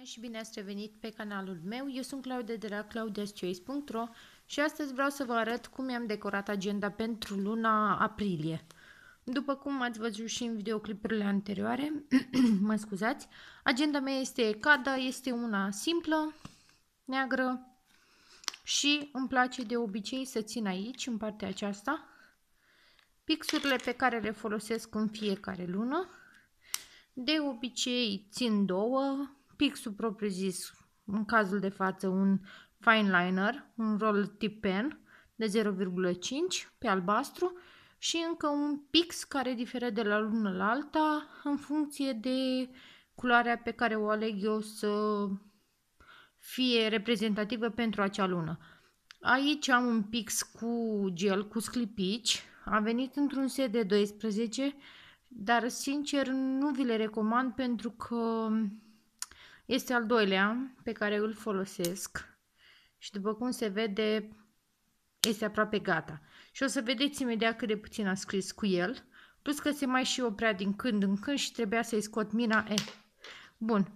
Bună și bine ați revenit pe canalul meu, eu sunt Claudia de la claudiaschoice.ro și astăzi vreau să vă arăt cum mi-am decorat agenda pentru luna aprilie. După cum ați văzut și în videoclipurile anterioare, mă scuzați, agenda mea este cada, este una simplă, neagră și îmi place de obicei să țin aici, în partea aceasta, pixurile pe care le folosesc în fiecare lună. De obicei țin două, pixul propriu-zis, în cazul de față un fine liner, un roll tip pen de 0,5 pe albastru și încă un pix care diferă de la lună la alta în funcție de culoarea pe care o aleg eu să fie reprezentativă pentru acea lună. Aici am un pix cu gel, cu sclipici, a venit într-un set de 12, dar sincer nu vi le recomand pentru că este al doilea pe care îl folosesc și după cum se vede este aproape gata. Și o să vedeți imediat cât de puțin a scris cu el, plus că se mai și oprea din când în când și trebuia să-i scot mina E. Eh, bun,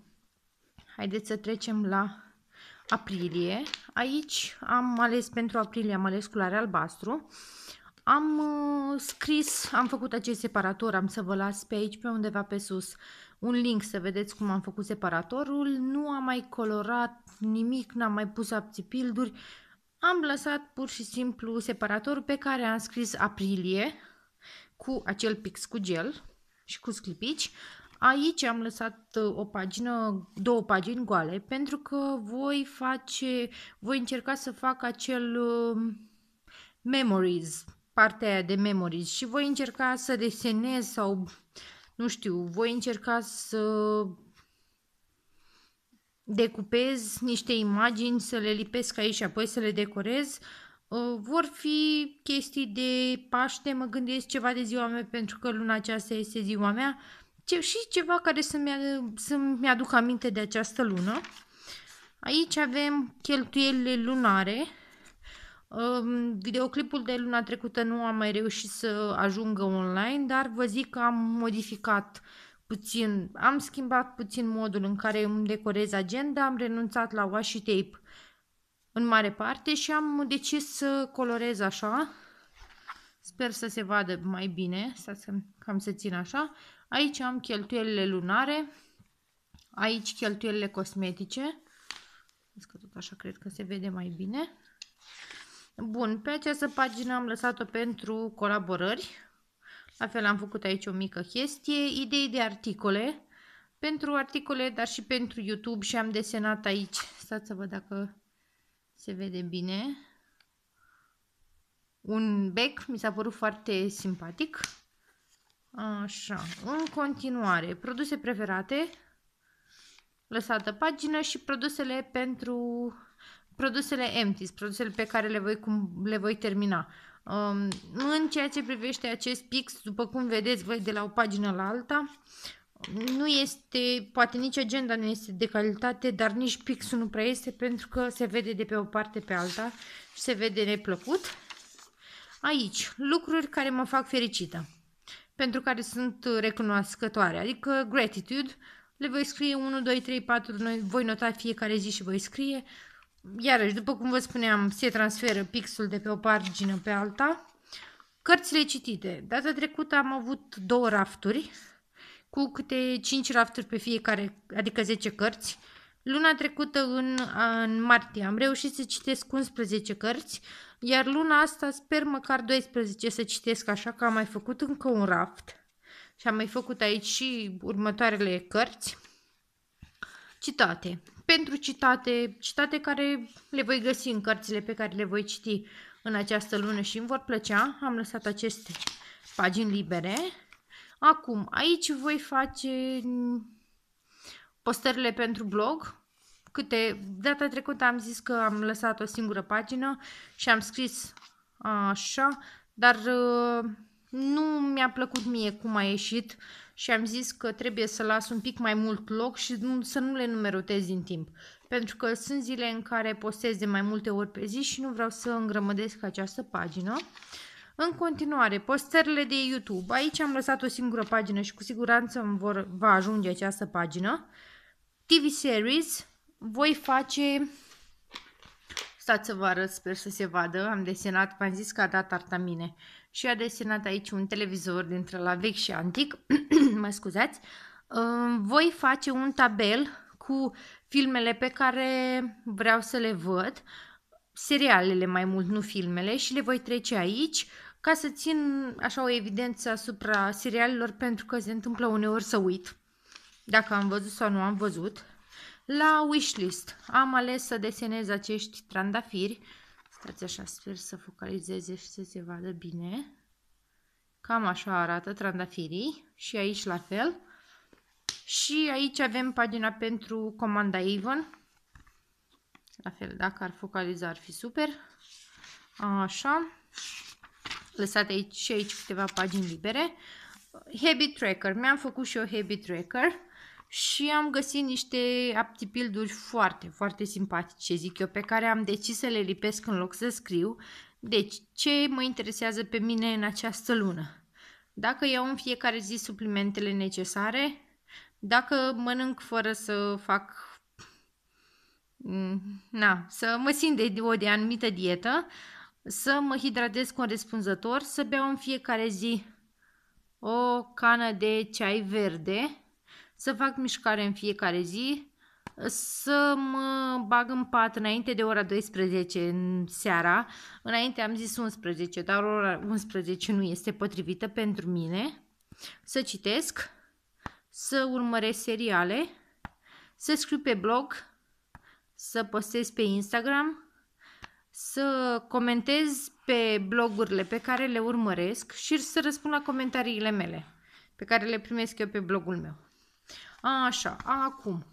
haideți să trecem la aprilie. Aici am ales pentru aprilie, am ales culoarea albastru. Am uh, scris, am făcut acest separator, am să vă las pe aici, pe undeva pe sus, un link să vedeți cum am făcut separatorul, nu am mai colorat nimic, n-am mai pus apțipilduri, am lăsat pur și simplu separatorul pe care am scris aprilie cu acel pix cu gel și cu sclipici. Aici am lăsat uh, o pagină, două pagini goale pentru că voi face, voi încerca să fac acel uh, memories, partea aia de memories și voi încerca să desenez sau nu știu, voi încerca să decupez niște imagini, să le lipesc aici și apoi să le decorez. Uh, vor fi chestii de Paște, mă gândesc ceva de ziua mea pentru că luna aceasta este ziua mea ce, și ceva care să-mi, să aduc aminte de această lună. Aici avem cheltuielile lunare, Videoclipul de luna trecută nu am mai reușit să ajungă online, dar vă zic că am modificat puțin, am schimbat puțin modul în care îmi decorez agenda, am renunțat la washi tape în mare parte și am decis să colorez așa. Sper să se vadă mai bine, să cam să țin așa. Aici am cheltuielile lunare, aici cheltuielile cosmetice. Că tot așa cred că se vede mai bine. Bun, pe această pagină am lăsat-o pentru colaborări. La fel am făcut aici o mică chestie. Idei de articole. Pentru articole, dar și pentru YouTube și am desenat aici. Stați să văd dacă se vede bine. Un bec, mi s-a părut foarte simpatic. Așa, în continuare, produse preferate, lăsată pagină și produsele pentru produsele empties, produsele pe care le voi, cum, le voi termina. Um, în ceea ce privește acest pix, după cum vedeți voi de la o pagină la alta, nu este, poate nici agenda nu este de calitate, dar nici pixul nu prea este pentru că se vede de pe o parte pe alta și se vede neplăcut. Aici, lucruri care mă fac fericită, pentru care sunt recunoscătoare, adică gratitude, le voi scrie 1, 2, 3, 4, voi nota fiecare zi și voi scrie iarăși, după cum vă spuneam, se transferă pixul de pe o pagină pe alta. Cărțile citite. Data trecută am avut două rafturi cu câte 5 rafturi pe fiecare, adică 10 cărți. Luna trecută, în, în martie, am reușit să citesc 11 cărți, iar luna asta sper măcar 12 să citesc, așa că am mai făcut încă un raft și am mai făcut aici și următoarele cărți citate pentru citate, citate care le voi găsi în cărțile pe care le voi citi în această lună și îmi vor plăcea. Am lăsat aceste pagini libere. Acum, aici voi face postările pentru blog. Câte, data trecută am zis că am lăsat o singură pagină și am scris așa, dar uh, nu mi-a plăcut mie cum a ieșit și am zis că trebuie să las un pic mai mult loc și nu, să nu le numerotez din timp, pentru că sunt zile în care postez de mai multe ori pe zi și nu vreau să îngrămădesc această pagină. În continuare, postările de YouTube. Aici am lăsat o singură pagină și cu siguranță îmi vor, va ajunge această pagină. TV series. Voi face... Stați să vă arăt, sper să se vadă. Am desenat, v-am zis că a dat arta mine și a desenat aici un televizor dintre la vechi și antic, mă scuzați, voi face un tabel cu filmele pe care vreau să le văd, serialele mai mult, nu filmele, și le voi trece aici ca să țin așa o evidență asupra serialelor pentru că se întâmplă uneori să uit dacă am văzut sau nu am văzut. La wishlist am ales să desenez acești trandafiri Stați așa, sper să focalizeze și să se vadă bine. Cam așa arată trandafirii și aici la fel. Și aici avem pagina pentru comanda Avon. La fel, dacă ar focaliza ar fi super. Așa. Lăsate aici și aici câteva pagini libere. Habit Tracker. Mi-am făcut și eu Habit Tracker și am găsit niște aptipilduri foarte, foarte simpatice, zic eu, pe care am decis să le lipesc în loc să scriu. Deci, ce mă interesează pe mine în această lună? Dacă iau în fiecare zi suplimentele necesare, dacă mănânc fără să fac mm, na, să mă simt de o de anumită dietă, să mă hidratez corespunzător, să beau în fiecare zi o cană de ceai verde, să fac mișcare în fiecare zi, să mă bag în pat înainte de ora 12 în seara. Înainte am zis 11, dar ora 11 nu este potrivită pentru mine. Să citesc, să urmăresc seriale, să scriu pe blog, să postez pe Instagram, să comentez pe blogurile pe care le urmăresc și să răspund la comentariile mele pe care le primesc eu pe blogul meu. Așa, acum,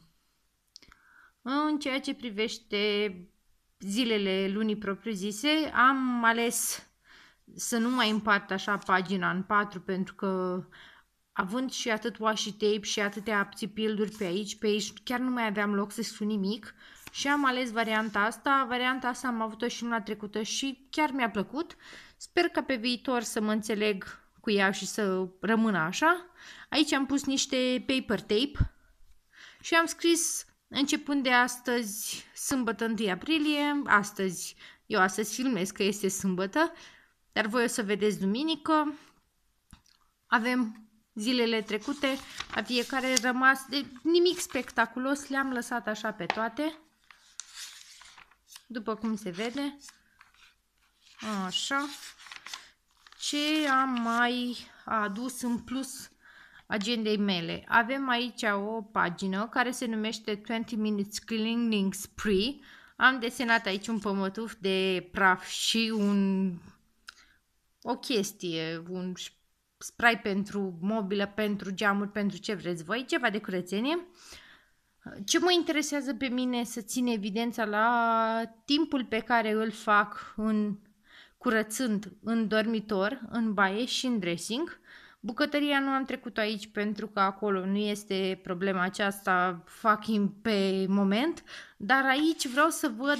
în ceea ce privește zilele lunii propriu-zise, am ales să nu mai împart așa pagina în patru, pentru că având și atât washi tape și atâtea apțipilduri pe aici, pe aici, chiar nu mai aveam loc să sun nimic și am ales varianta asta. Varianta asta am avut-o și una trecută și chiar mi-a plăcut. Sper ca pe viitor să mă înțeleg cu ea și să rămână așa. Aici am pus niște paper tape și am scris începând de astăzi, sâmbătă 1 aprilie, astăzi, eu astăzi filmez că este sâmbătă, dar voi o să vedeți duminică. Avem zilele trecute, a fiecare rămas, de deci nimic spectaculos, le-am lăsat așa pe toate, după cum se vede. Așa. Ce am mai adus în plus agendei mele. Avem aici o pagină care se numește 20 Minutes Cleaning Spree. Am desenat aici un pămătuf de praf și un, o chestie, un spray pentru mobilă, pentru geamuri, pentru ce vreți voi, ceva de curățenie. Ce mă interesează pe mine să țin evidența la timpul pe care îl fac în curățând în dormitor, în baie și în dressing Bucătăria nu am trecut aici pentru că acolo nu este problema aceasta fucking pe moment, dar aici vreau să văd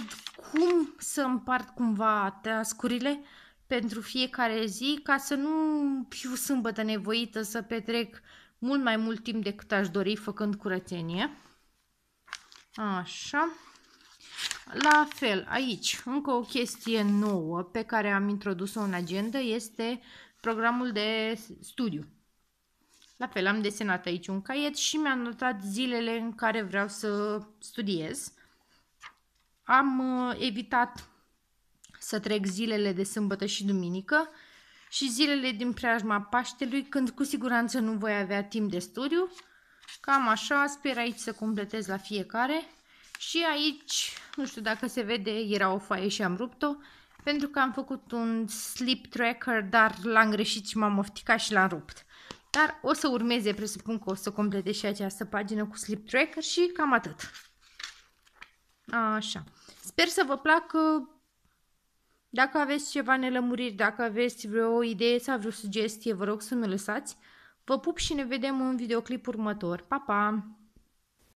cum să împart cumva tascurile pentru fiecare zi ca să nu fiu sâmbătă nevoită să petrec mult mai mult timp decât aș dori făcând curățenie. Așa. La fel, aici, încă o chestie nouă pe care am introdus-o în agenda este programul de studiu. La fel, am desenat aici un caiet și mi-am notat zilele în care vreau să studiez. Am uh, evitat să trec zilele de sâmbătă și duminică și zilele din preajma Paștelui, când cu siguranță nu voi avea timp de studiu. Cam așa, sper aici să completez la fiecare. Și aici, nu știu dacă se vede, era o foaie și am rupt-o pentru că am făcut un sleep tracker, dar l-am greșit și m-am ofticat și l-am rupt. Dar o să urmeze, presupun că o să completez și această pagină cu sleep tracker și cam atât. Așa. Sper să vă placă. Dacă aveți ceva nelămuriri, dacă aveți vreo idee sau vreo sugestie, vă rog să mi lăsați. Vă pup și ne vedem în videoclip următor. Pa, pa!